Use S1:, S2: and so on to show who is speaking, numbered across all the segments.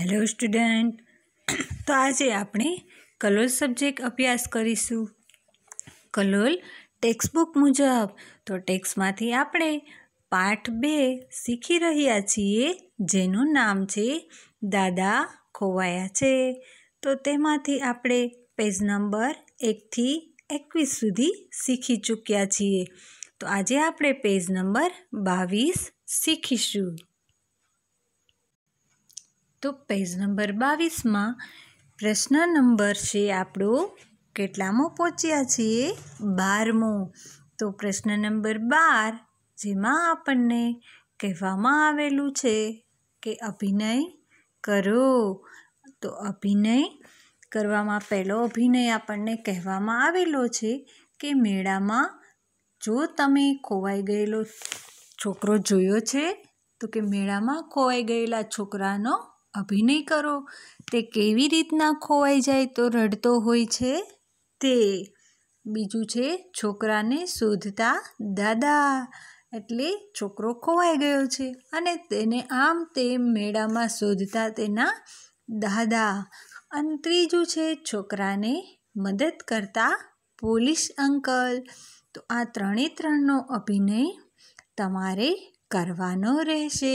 S1: hello student તો આજે આપણે કલોલ સબ્જેક્ટ અભ્યાસ કરીશું કલોલ ટેક્સ્ટબુક મુજબ તો ટેક્સમાંથી આપણે પાઠ બે શીખી રહ્યા છીએ જેનું નામ છે દાદા ખોવાયા છે તો તેમાંથી આપણે પેજ નંબર એકથી એકવીસ સુધી શીખી ચૂક્યા છીએ તો આજે આપણે પેજ નંબર બાવીસ શીખીશું તો પેજ નંબર બાવીસમાં પ્રશ્ન નંબર છે આપણો કેટલામો પહોંચ્યા છીએ બારમો તો પ્રશ્ન નંબર બાર જેમાં આપણને કહેવામાં આવેલું છે કે અભિનય કરો તો અભિનય કરવામાં પહેલો અભિનય આપણને કહેવામાં આવેલો છે કે મેળામાં જો તમે ખોવાઈ ગયેલો છોકરો જોયો છે તો કે મેળામાં ખોવાઈ ગયેલા છોકરાનો અભિનય કરો તે કેવી રીતના ખોવાઈ જાય તો રડતો હોય છે તે બીજું છે છોકરાને શોધતા દાદા એટલે છોકરો ખોવાઈ ગયો છે અને તેને આમ તેમ મેળામાં શોધતા તેના દાદા અને ત્રીજું છે છોકરાને મદદ કરતા પોલીસ અંકલ તો આ ત્રણે ત્રણનો અભિનય તમારે કરવાનો રહેશે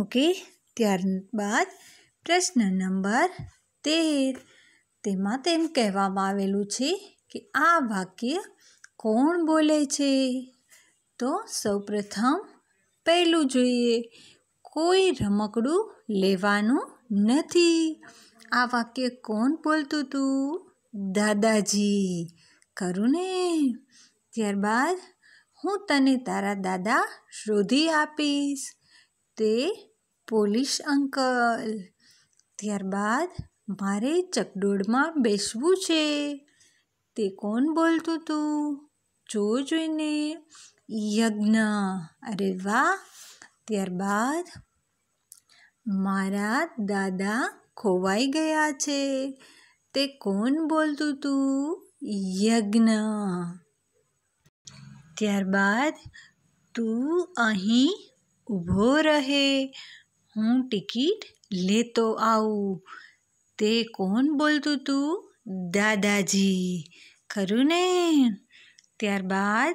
S1: ઓકે ત્યારબાદ પ્રશ્ન નંબર તેર તેમાં તેમ કહેવામાં આવેલું છે કે આ વાક્ય કોણ બોલે છે તો સૌપ્રથમ પહેલું જોઈએ કોઈ રમકડું લેવાનું નથી આ વાક્ય કોણ બોલતું હતું દાદાજી ખરું ને ત્યારબાદ હું તને તારા દાદા શોધી આપીશ તે પોલીસ અંકલ ત્યારબાદ મારે ચકડોળમાં બેસવું છે તે કોણ બોલતું તું જો જોઈને યજ્ઞ અરે વાહ ત્યારબાદ મારા દાદા ખોવાઈ ગયા છે તે કોણ બોલતું તું યજ્ઞ ત્યારબાદ તું અહીં ઊભો રહે હું ટિકિટ લેતો આવું તે કોણ બોલતું તું દાદાજી ખરું ને ત્યારબાદ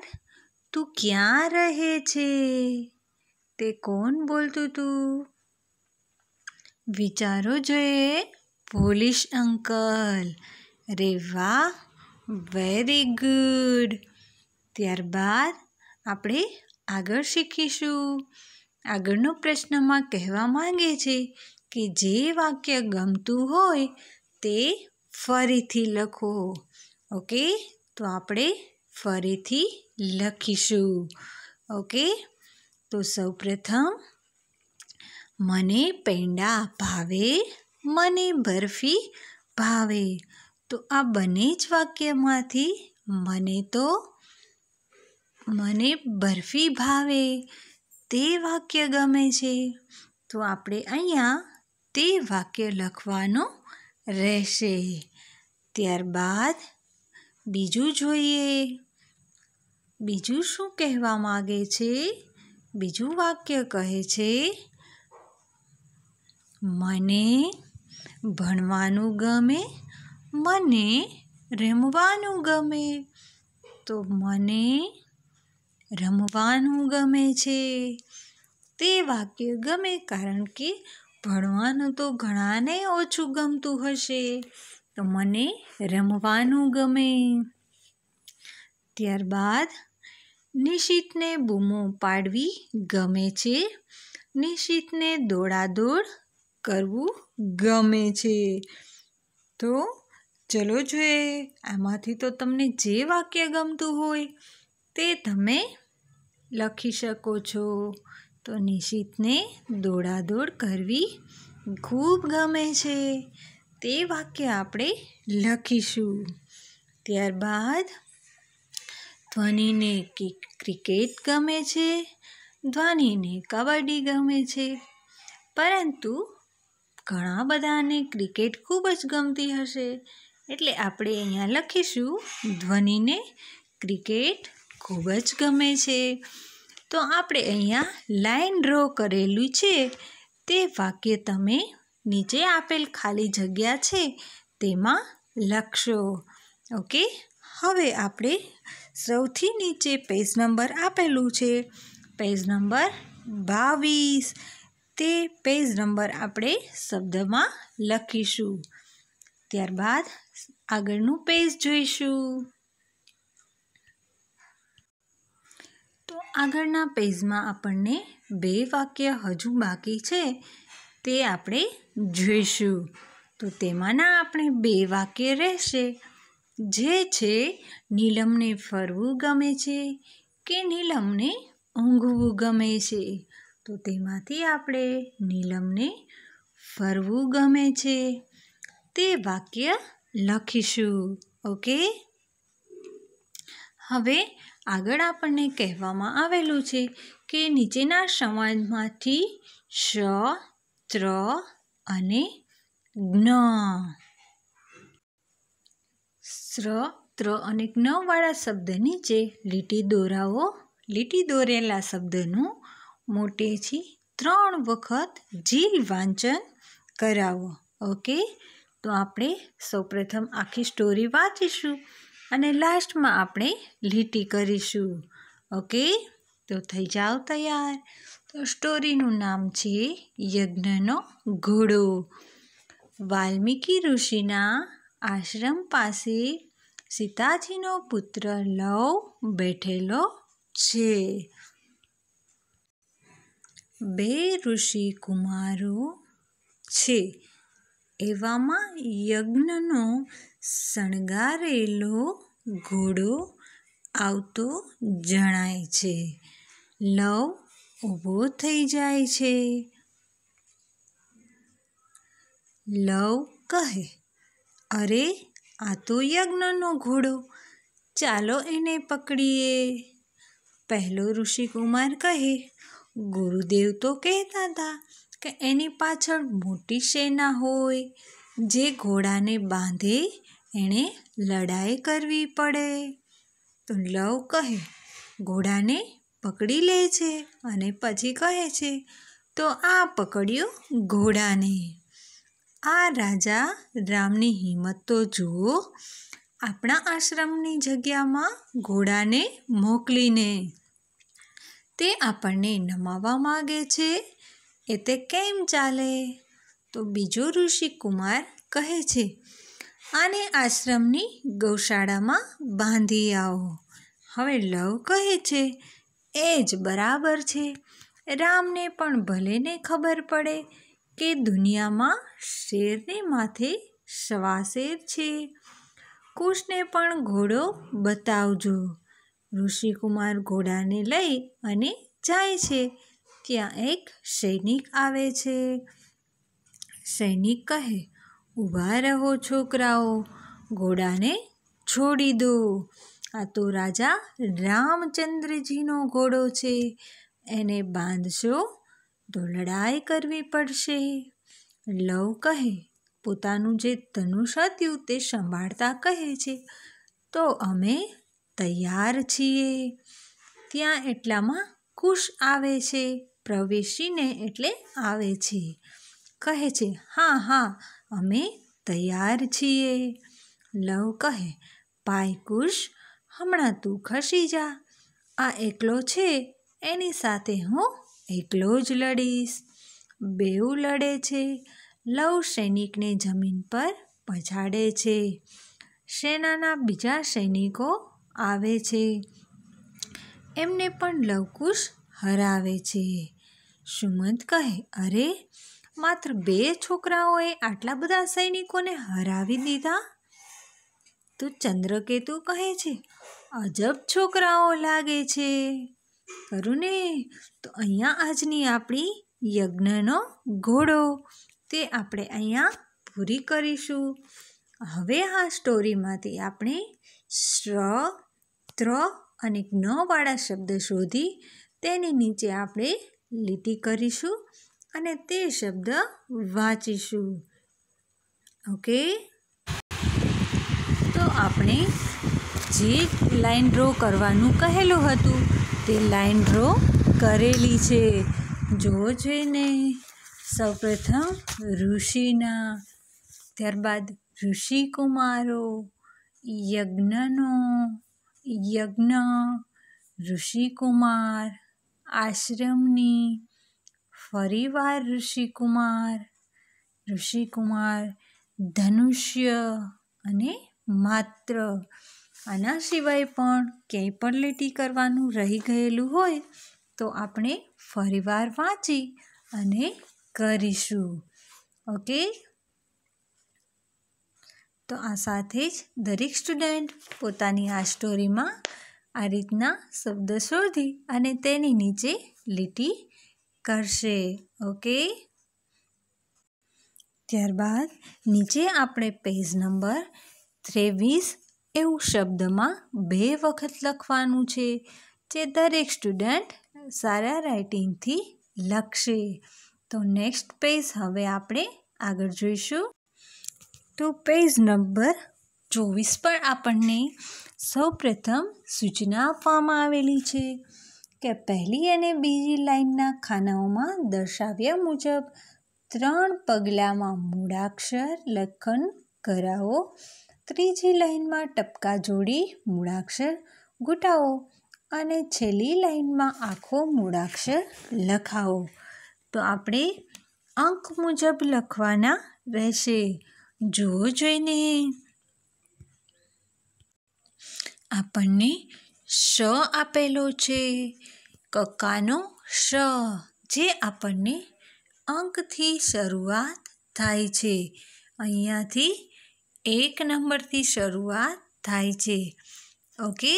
S1: તું ક્યાં રહે છે તે કોણ બોલતું તું વિચારો જોઈએ પોલીસ અંકલ રે વાહ વેરી ગુડ ત્યારબાદ આપણે આગળ શીખીશું આગળનો પ્રશ્નમાં કહેવા માંગે છે કે જે વાક્ય ગમતું હોય તે ફરીથી લખો ઓકે તો આપણે ફરીથી લખીશું ઓકે તો સૌપ્રથમ મને પેંડા ભાવે મને બરફી ભાવે તો આ બંને જ વાક્યમાંથી મને તો મને બરફી ભાવે તે વાક્ય ગમે છે તો આપણે અહીંયા તે વાક્ય લખવાનું રહેશે ત્યારબાદ બીજું જોઈએ બીજું શું કહેવા માગે છે બીજું વાક્ય કહે છે મને ભણવાનું ગમે મને રમવાનું ગમે તો મને રમવાનું ગમે છે તે વાક્ય ગમે કારણ કે ભણવાનું તો ઘણાને ઓછું ગમતું હશે તો મને રમવાનું ગમે ત્યારબાદ નિશિતને બૂમો પાડવી ગમે છે નિશિતને દોડાદોડ કરવું ગમે છે તો ચલો જોઈએ આમાંથી તો તમને જે વાક્ય ગમતું હોય તે તમે લખી શકો છો તો નિશિતને દોડાદોડ કરવી ખૂબ ગમે છે તે વાક્ય આપણે લખીશું ત્યારબાદ ધ્વનિને ક્રિકેટ ગમે છે ધ્વનિને કબડ્ડી ગમે છે પરંતુ ઘણા બધાને ક્રિકેટ ખૂબ જ ગમતી હશે એટલે આપણે અહીંયા લખીશું ધ્વનિને ક્રિકેટ ખૂબ જ ગમે છે તો આપણે અહીંયા લાઈન ડ્રો કરેલું છે તે વાક્ય તમે નીચે આપેલ ખાલી જગ્યા છે તેમાં લખશો ઓકે હવે આપણે સૌથી નીચે પેજ નંબર આપેલું છે પેજ નંબર બાવીસ તે પેજ નંબર આપણે શબ્દમાં લખીશું ત્યારબાદ આગળનું પેજ જોઈશું તો આગળના પેજમાં આપણને બે વાક્ય હજુ બાકી છે તે આપણે જોઈશું તો તેમાંના આપણે બે વાક્ય રહેશે જે છે નીલમને ફરવું ગમે છે કે નીલમને ઊંઘવું ગમે છે તો તેમાંથી આપણે નીલમને ફરવું ગમે છે તે વાક્ય લખીશું ઓકે હવે આગળ આપણને કહેવામાં આવેલું છે કે નીચેના સમાજમાંથી શ ત્ર અને જ્ઞ સ્ર ત્ર અને જ્ઞવાળા શબ્દ નીચે લીટી દોરાઓ લીટી દોરેલા શબ્દનું મોટેથી ત્રણ વખત જીલ વાંચન કરાવો ઓકે તો આપણે સૌપ્રથમ આખી સ્ટોરી વાંચીશું અને લાસ્ટમાં આપણે લીટી કરીશું ઓકે તો થઈ જાઓ તૈયાર તો સ્ટોરીનું નામ છે યજ્ઞનો ઘોડો વાલ્મીકી ઋષિના આશ્રમ પાસે સીતાજીનો પુત્ર લવ બેઠેલો છે બે ઋષિ કુમારો છે એવામાં યજ્ઞનો શણગારેલો ઘોડો આવતો જણાય છે લવ ઊભો થઈ જાય છે લવ કહે અરે આ તો યજ્ઞનો ઘોડો ચાલો એને પકડીએ પહેલો ઋષિકુમાર કહે ગુરુદેવ તો કહેતા હતા કે એની પાછળ મોટી સેના હોય જે ઘોડાને બાંધે એણે લડાઈ કરવી પડે તો લવ કહે ઘોડાને પકડી લે છે અને પછી કહે છે તો આ પકડ્યું ઘોડાને આ રાજા રામની હિંમત તો જુઓ આપણા આશ્રમની જગ્યામાં ઘોડાને મોકલીને તે આપણને નમાવા માગે છે એ તે કેમ ચાલે તો બીજો કુમાર કહે છે આને આશ્રમની ગૌશાળામાં બાંધી આવો હવે લવ કહે છે એ જ બરાબર છે રામને પણ ભલેને ખબર પડે કે દુનિયામાં શેરને માથે સવાશેર છે કુશને પણ ઘોડો બતાવજો ઋષિકુમાર ઘોડાને લઈ અને જાય છે ત્યાં એક સૈનિક આવે છે સૈનિક કહે ઊભા રહો છોકરાઓ ઘોડાને છોડી દો આ તો રાજા રામચંદ્રજીનો ઘોડો છે એને બાંધશો તો લડાઈ કરવી પડશે લવ કહે પોતાનું જે ધનુષ હતું તે સંભાળતા કહે છે તો અમે તૈયાર છીએ ત્યાં એટલામાં કુશ આવે છે પ્રવેશીને એટલે આવે છે કહે છે હા હા અમે તૈયાર છીએ લવ કહે પાય કુશ હમણાં તું ખસી જા આ એકલો છે એની સાથે હું એકલો જ લડીશ બેઉ લડે છે લવ સૈનિકને જમીન પર પછાડે છે સેનાના બીજા સૈનિકો આવે છે એમને પણ લવકુશ હરાવે છે સુમંત કહે અરે માત્ર બે છોકરાઓએ આટલા બધા સૈનિકોને હરાવી દીધા તો ચંદ્રકેતુ કહે છે અજબ છોકરાઓ લાગે છે કરું ને તો અહીંયા આજની આપણી યજ્ઞનો ઘોડો તે આપણે અહીંયા પૂરી કરીશું હવે આ સ્ટોરીમાંથી આપણે શ્ર ત્ર અને જ્ઞવાળા શબ્દ શોધી તેની નીચે આપણે લીટી કરીશું અને તે શબ્દ વાંચીશું ઓકે તો આપણે જે લાઈન ડ્રો કરવાનું કહેલું હતું તે લાઈન ડ્રો કરેલી છે જોવો જોઈને સૌપ્રથમ ઋષિના ત્યારબાદ ઋષિકુમારો યજ્ઞનો યજ્ઞ ઋષિકુમાર આશ્રમની ફરીવાર ઋષિકુમાર ઋષિકુમાર ધનુષ્ય અને માત્ર આના સિવાય પણ ક્યાંય પણ લીટી કરવાનું રહી ગયેલું હોય તો આપણે ફરીવાર વાંચી અને કરીશું ઓકે તો આ સાથે જ દરેક સ્ટુડન્ટ પોતાની આ સ્ટોરીમાં આ રીતના શબ્દ શોધી અને તેની નીચે લીટી કરશે ઓકે ત્યારબાદ નીચે આપણે પેજ નંબર ત્રેવીસ એવું શબ્દમાં બે વખત લખવાનું છે જે દરેક સ્ટુડન્ટ સારા રાઇટિંગથી લખશે તો નેક્સ્ટ પેજ હવે આપણે આગળ જોઈશું તો પેજ નંબર ચોવીસ પર આપણને સૌપ્રથમ સૂચના આપવામાં આવેલી છે કે પહેલી અને બીજી લાઇનના ખાનાઓમાં દર્શાવ્યા મુજબ ત્રણ પગલાંમાં મૂળાક્ષર લખન કરાવો ત્રીજી લાઇનમાં ટપકા જોડી મૂળાક્ષર ઘૂંટાવો અને છેલ્લી લાઇનમાં આખો મૂળાક્ષર લખાવો તો આપણે અંક મુજબ લખવાના રહેશે જોવો જોઈને આપણને શ આપેલો છે કકાનો શ જે આપણને અંકથી શરૂઆત થાય છે અહીંયાથી એક નંબરથી શરૂઆત થાય છે ઓકે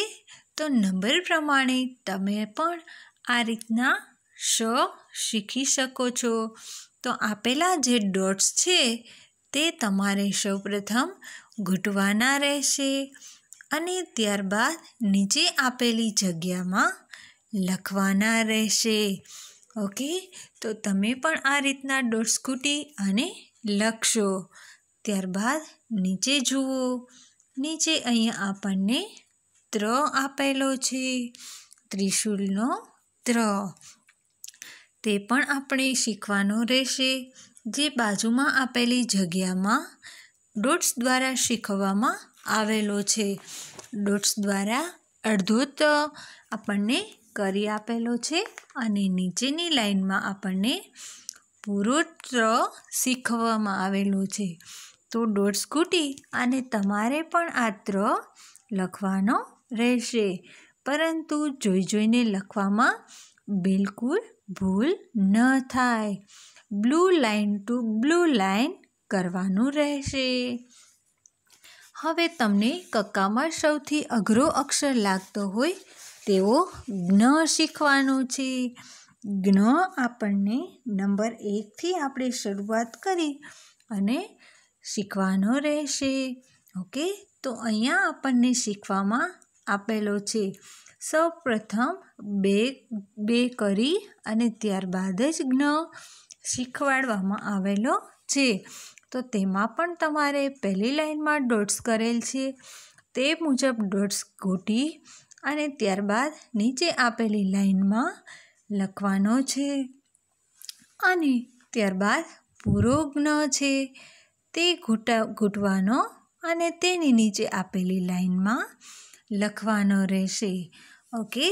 S1: તો નંબર પ્રમાણે તમે પણ આ રીતના શ શીખી શકો છો તો આપેલા જે ડોટ્સ છે તે તમારે સૌપ્રથમ ઘૂંટવાના રહેશે અને ત્યારબાદ નીચે આપેલી જગ્યામાં લખવાના રહેશે ઓકે તો તમે પણ આ રીતના ડોટ્સ ખૂટી અને લખશો ત્યારબાદ નીચે જુઓ નીચે અહીંયા આપણને ત્ર આપેલો છે ત્રિશુલનો ત્ર તે પણ આપણે શીખવાનો રહેશે જે બાજુમાં આપેલી જગ્યામાં ડોટ્સ દ્વારા શીખવવામાં આવેલો છે ડોટ્સ દ્વારા અડધો આપણને કરી આપેલો છે અને નીચેની લાઈનમાં આપણને પુરુત્ર શીખવવામાં આવેલું છે તો ડોટ્સ સ્કૂટી અને તમારે પણ આ ત્ર લખવાનો રહેશે પરંતુ જોઈ જોઈને લખવામાં બિલકુલ ભૂલ ન થાય blue line to blue line કરવાનું રહેશે હવે તમને કક્કામાં સૌથી અઘરો અક્ષર લાગતો હોય તેઓ જ્ઞ શીખવાનું છે જ્ઞ આપણને નંબર એકથી આપણે શરૂઆત કરી અને શીખવાનો રહેશે ઓકે તો અહીંયા આપણને શીખવામાં આપેલો છે સૌ પ્રથમ બે બે કરી અને ત્યારબાદ જ જ્ઞ શીખવાડવામાં આવેલો છે તો તેમાં પણ તમારે પહેલી લાઇનમાં ડોટ્સ કરેલ છે તે મુજબ ડોટ્સ ગોટી અને ત્યારબાદ નીચે આપેલી લાઇનમાં લખવાનો છે અને ત્યારબાદ પૂરો છે તે ઘૂંટા ઘૂંટવાનો અને તેની નીચે આપેલી લાઇનમાં લખવાનો રહેશે ઓકે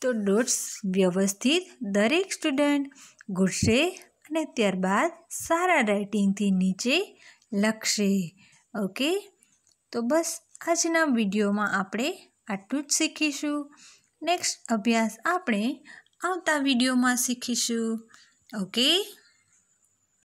S1: તો ડોટ્સ વ્યવસ્થિત દરેક સ્ટુડન્ટ ઘૂંટશે અને ત્યારબાદ સારા રાઇટિંગથી નીચે લખશે ઓકે તો બસ આજના વિડીયોમાં આપણે આટલું જ શીખીશું નેક્સ્ટ અભ્યાસ આપણે આવતા વિડીયોમાં શીખીશું ઓકે